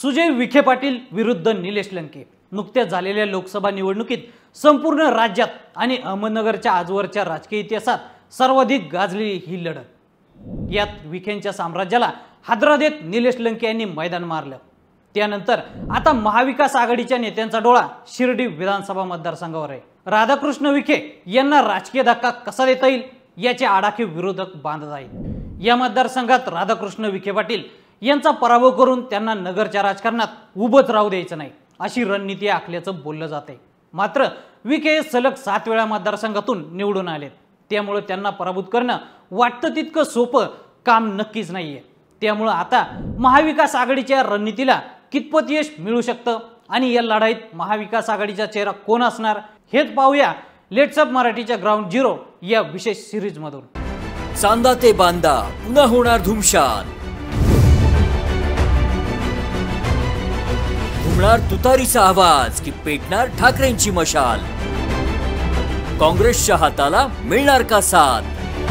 सुजय विखे पाटील विरुद्ध निलेश लंके नुकत्याच झालेल्या लोकसभा निवडणुकीत संपूर्ण राज्यात आणि अहमदनगरच्या आजवरच्या राजकीय इतिहासात सर्वाधिक गाजलेली ही लढत यात विखेंच्या साम्राज्याला हादरा देत निलेश लंके यांनी मैदान मारलं त्यानंतर आता महाविकास आघाडीच्या नेत्यांचा डोळा शिर्डी विधानसभा मतदारसंघावर आहे राधाकृष्ण विखे यांना राजकीय धक्का कसा देता येईल याचे आडाखे विरोधक बांधत आहेत या मतदारसंघात राधाकृष्ण विखे पाटील यांचा पराभव करून त्यांना नगरच्या राजकारणात उभंच राहू द्यायचं नाही अशी रणनीती आखल्याचं बोललं जात आहे मात्र विखे सलग सात वेळा मतदारसंघातून निवडून आलेत त्यामुळं त्यांना पराभूत करणं वाटतं तितकं सोपं काम नक्कीच नाहीये त्यामुळं आता महाविकास आघाडीच्या रणनीतीला कितपत यश मिळू शकतं आणि या लढाईत महाविकास आघाडीचा चेहरा कोण असणार हेच पाहूया लेट्सअप मराठीच्या ग्राउंड झिरो या विशेष सिरीज मधून चांदा ते बांदा पुन्हा होणार धुमशान होणार तुतारीचा आवाज की पेटणार ठाकरेंची मशाल काँग्रेसच्या हाताला मिळणार का साथ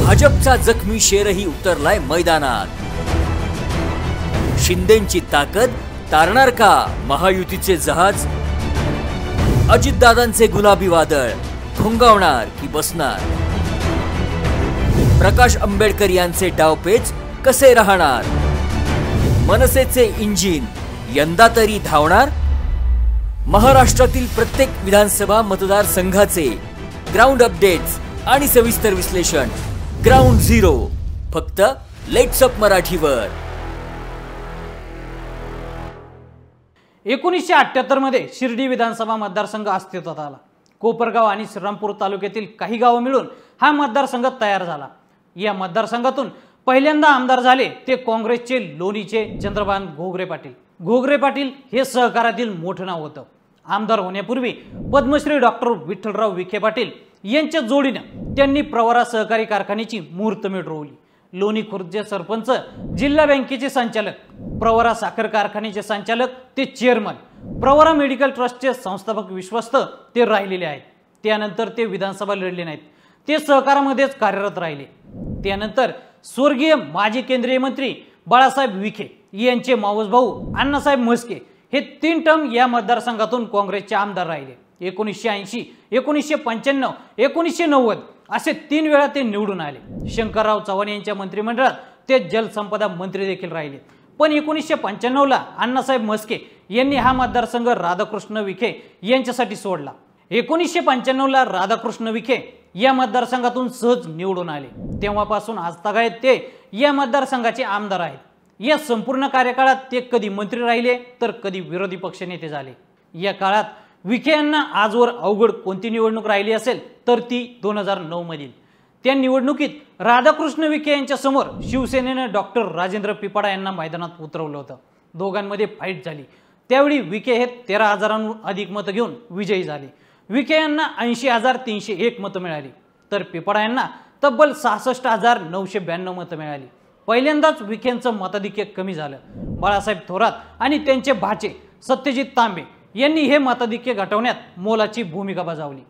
भाजपचा जखमी शेरही उतरलाय मैदानात शिंदेची ताकद तारणार का महायुतीचे जहाज अजितदादांचे गुलाबी वादळ खुंगावणार की बसणार प्रकाश आंबेडकर यांचे डावपेच कसे राहणार मनसेचे इंजिन यंदा तरी धावणार महाराष्ट्रातील प्रत्येक विधानसभा मतदारसंघाचे ग्राउंड अपडेट्स आणि सविस्तर विश्लेषण ग्राउंड झिरो फक्त अप मराठीवर एकोणीसशे मध्ये शिर्डी विधानसभा मतदारसंघ अस्तित्वात आला कोपरगाव आणि श्रीरामपूर तालुक्यातील काही गावं मिळून हा मतदारसंघ तयार झाला या मतदारसंघातून पहिल्यांदा आमदार झाले ते काँग्रेसचे लोणीचे चंद्रभान घोगरे पाटील घोगरे पाटील हे सहकारातील मोठं नाव होतं आमदार होण्यापूर्वी पद्मश्री डॉक्टर विठ्ठलराव विखे पाटील यांच्या जोडीनं त्यांनी प्रवरा सहकारी कारखान्याची मुहूर्तमेढ रोवली लोणी खुर्दचे सरपंच जिल्हा बँकेचे संचालक प्रवरा साखर कारखान्याचे संचालक ते चेअरमन प्रवरा मेडिकल ट्रस्टचे संस्थापक विश्वस्त ते राहिलेले आहेत त्यानंतर ते विधानसभा लढले नाहीत ते सहकारामध्येच कार्यरत राहिले त्यानंतर स्वर्गीय माजी केंद्रीय मंत्री बाळासाहेब विखे यांचे मावस भाऊ अण्णासाहेब म्हस्के हे तीन टर्म या मतदारसंघातून काँग्रेसचे आमदार राहिले एकोणीसशे ऐंशी एकोणीसशे पंच्याण्णव एकोणीसशे नव्वद असे तीन वेळा ते निवडून आले शंकरराव चव्हाण यांच्या मंत्रिमंडळात ते जलसंपदा मंत्री देखील राहिले पण एकोणीसशे पंच्याण्णवला अण्णासाहेब म्हस्के यांनी हा मतदारसंघ राधाकृष्ण विखे यांच्यासाठी सोडला एकोणीसशे पंच्याण्णवला राधाकृष्ण विखे या मतदारसंघातून सहज निवडून आले तेव्हापासून आजतागायत ते या मतदारसंघाचे आमदार आहेत या संपूर्ण कार्यकाळात ते कधी मंत्री राहिले तर कधी विरोधी पक्षनेते झाले या काळात विखे यांना आजवर अवघड कोणती निवडणूक राहिली असेल तर ती दोन हजार मधील त्या निवडणुकीत राधाकृष्ण विखे यांच्या समोर शिवसेनेनं डॉक्टर राजेंद्र पिपाडा यांना मैदानात उतरवलं होतं दोघांमध्ये फाईट झाली त्यावेळी विखे हे तेरा हजारांहून अधिक मतं घेऊन विजयी झाले विखे यांना ऐंशी हजार तीनशे एक मतं मिळाली तर पिपाडा यांना तब्बल सहासष्ट हजार नऊशे ब्याण्णव मतं मिळाली पहिल्यांदाच विखेंचं मताधिक्य कमी झालं बाळासाहेब थोरात आणि त्यांचे भाचे सत्यजित तांबे यांनी हे मताधिक्य घटवण्यात मोलाची भूमिका बजावली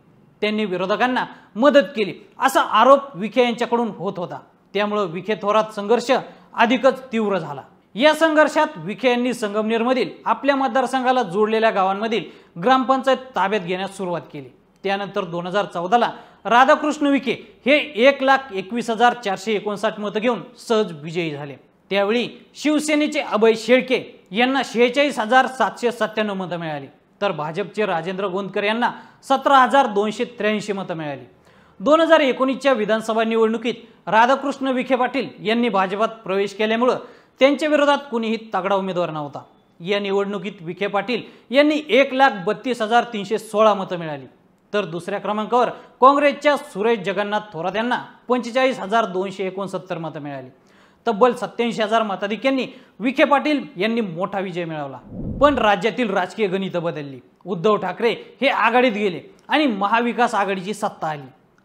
त्यांनी विरोधकांना मदत केली असा आरोप विखे यांच्याकडून होत होता त्यामुळं विखे थोरात संघर्ष अधिकच तीव्र झाला या संघर्षात विखे यांनी संगमनेरमधील आपल्या मतदारसंघाला जोडलेल्या गावांमधील ग्रामपंचायत ताब्यात घेण्यास सुरुवात केली त्यानंतर दोन हजार चौदाला राधाकृष्ण विखे हे एक लाख एकवीस हजार चारशे एकोणसाठ मतं घेऊन सहज विजयी झाले त्यावेळी शिवसेनेचे अभय शेळके यांना शेहेचाळीस हजार सातशे सत्त्याण्णव मतं मिळाली तर भाजपचे राजेंद्र गोंदकर यांना सतरा हजार दोनशे त्र्याऐंशी मतं मिळाली दोन हजार एकोणीसच्या विधानसभा निवडणुकीत राधाकृष्ण विखे पाटील यांनी भाजपात प्रवेश केल्यामुळं त्यांच्या विरोधात कुणीही तगडा उमेदवार नव्हता या निवडणुकीत विखे पाटील यांनी एक लाख बत्तीस हजार तीनशे सोळा मतं मिळाली तर दुसऱ्या क्रमांकावर काँग्रेसच्या सुरेश जगन्नाथ थोरात यांना पंचेचाळीस हजार दोनशे एकोणसत्तर मतं मिळाली तब्बल सत्याऐंशी हजार मताधिक्यांनी विखे पाटील यांनी मोठा विजय मिळवला पण राज्यातील राजकीय गणितं बदलली उद्धव ठाकरे हे आघाडीत गेले आणि महाविकास आघाडीची सत्ता आली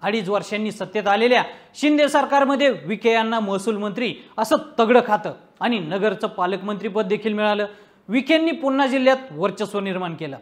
अडीच वर्षांनी सत्तेत आलेल्या शिंदे सरकारमध्ये विखे यांना महसूल मंत्री असं तगडं खातं आणि नगरचं पालकमंत्रीपद देखील मिळालं विखेंनी पुन्हा जिल्ह्यात वर्चस्व निर्माण केलं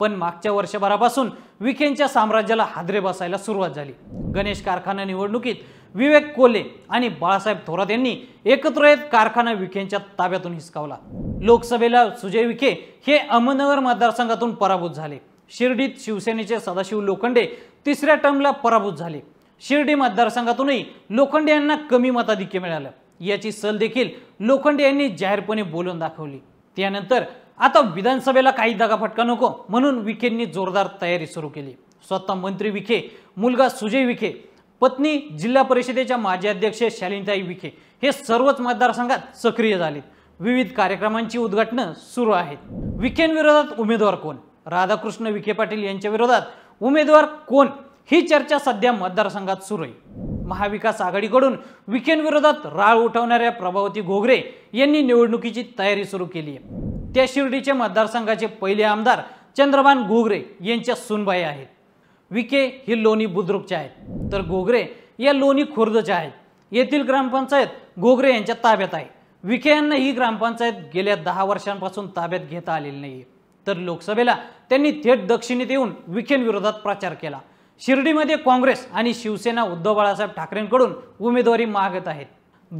पण मागच्या वर्षभरापासून विखेंच्या साम्राज्याला हादरे बसायला सुरुवात झाली गणेश कारखाना निवडणुकीत विवेक कोले आणि बाळासाहेब थोरात यांनी एकत्र येत कारखाना विखेंच्या ताब्यातून हिसकावला लोकसभेला सुजय विखे हे अहमदनगर मतदारसंघातून पराभूत झाले शिर्डीत शिवसेनेचे सदाशिव लोखंडे तिसऱ्या टर्मला पराभूत झाले शिर्डी मतदारसंघातूनही लोखंडे यांना कमी मताधिक्य मिळालं याची सल देखील लोखंडे यांनी जाहीरपणे बोलून दाखवली त्यानंतर आता विधानसभेला काही फटका नको म्हणून विखेंनी जोरदार तयारी सुरू केली स्वतः मंत्री विखे मुलगा सुजय विखे पत्नी जिल्हा परिषदेच्या माजी अध्यक्ष शालिनताई विखे हे सर्वच मतदारसंघात सक्रिय झाले विविध कार्यक्रमांची उद्घाटनं सुरू आहेत विखेंविरोधात उमेदवार कोण राधाकृष्ण विखे पाटील यांच्या विरोधात उमेदवार कोण ही चर्चा सध्या मतदारसंघात सुरू आहे महाविकास आघाडीकडून विखेंविरोधात राळ उठवणाऱ्या प्रभावती घोगरे यांनी निवडणुकीची तयारी सुरू केली आहे त्या शिर्डीच्या मतदारसंघाचे पहिले आमदार चंद्रभान गोगरे यांच्या सुनबाई आहेत विखे हे लोणी बुद्रुकचे आहेत तर गोगरे या लोणी खुर्दच्या आहेत येथील ग्रामपंचायत गोगरे यांच्या ताब्यात आहे विखे यांना ही ग्रामपंचायत गेल्या दहा वर्षांपासून ताब्यात घेता आलेली नाही तर लोकसभेला त्यांनी थेट दक्षिणेत येऊन विखेंविरोधात प्रचार केला शिर्डीमध्ये काँग्रेस आणि शिवसेना उद्धव बाळासाहेब ठाकरेंकडून उमेदवारी मागत आहेत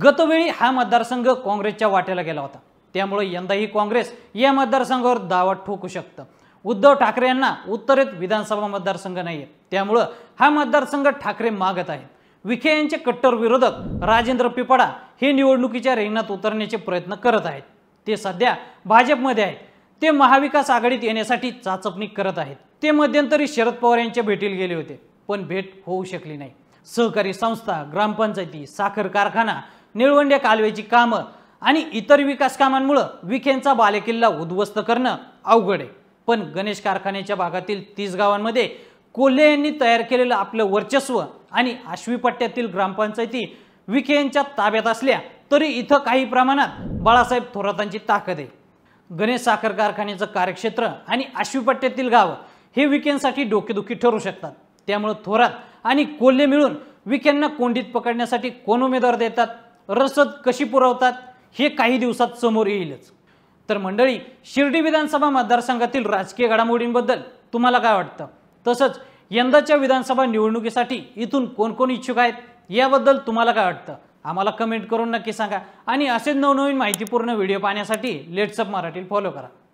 गतवेळी हा मतदारसंघ काँग्रेसच्या वाट्याला गेला होता त्यामुळे यंदाही काँग्रेस या मतदारसंघावर दावा ठोकू शकतं उद्धव ठाकरे यांना उत्तरेत विधानसभा मतदारसंघ नाही आहे त्यामुळं हा मतदारसंघ ठाकरे मागत आहेत विखे यांचे कट्टर विरोधक राजेंद्र पिपाडा हे निवडणुकीच्या रिंगणात उतरण्याचे प्रयत्न करत आहेत ते सध्या भाजपमध्ये आहेत ते महाविकास आघाडीत येण्यासाठी चाचपणी करत आहेत ते मध्यंतरी शरद पवार यांच्या भेटीला गेले होते पण भेट होऊ शकली नाही सहकारी संस्था ग्रामपंचायती साखर कारखाना निळवंड्या कालव्याची कामं आणि इतर विकास कामांमुळं विखेंचा बालेकिल्ला उद्ध्वस्त करणं अवघड आहे पण गणेश कारखान्याच्या भागातील तीस गावांमध्ये कोल्हे यांनी तयार केलेलं आपलं वर्चस्व आणि आश्वीपट्ट्यातील ग्रामपंचायती विखेंच्या ताब्यात असल्या तरी इथं काही प्रमाणात बाळासाहेब थोरातांची ताकद आहे गणेश साखर कारखान्याचं कार्यक्षेत्र आणि आश्वीपट्ट्यातील गावं हे विकेंसाठी डोकेदुखी ठरू शकतात त्यामुळं थोरात आणि कोल्हे मिळून विकेंना कोंडीत पकडण्यासाठी कोण उमेदवार देतात रसद कशी पुरवतात हे काही दिवसात समोर येईलच तर मंडळी शिर्डी विधानसभा मतदारसंघातील राजकीय घडामोडींबद्दल तुम्हाला काय वाटतं तसंच यंदाच्या विधानसभा निवडणुकीसाठी इथून कोण कोण इच्छुक आहेत याबद्दल तुम्हाला काय वाटतं आम्हाला कमेंट करून नक्की सांगा आणि असेच नवनवीन माहितीपूर्ण व्हिडिओ पाहण्यासाठी लेट्सअप मराठी फॉलो करा